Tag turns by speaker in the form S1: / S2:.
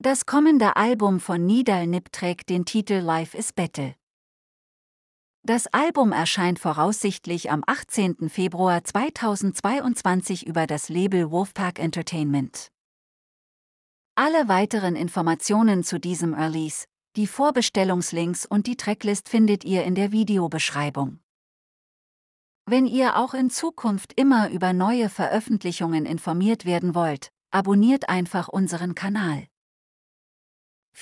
S1: Das kommende Album von Nidal Nip trägt den Titel Life is Battle. Das Album erscheint voraussichtlich am 18. Februar 2022 über das Label Wolfpack Entertainment. Alle weiteren Informationen zu diesem Release, die Vorbestellungslinks und die Tracklist findet ihr in der Videobeschreibung. Wenn ihr auch in Zukunft immer über neue Veröffentlichungen informiert werden wollt, abonniert einfach unseren
S2: Kanal.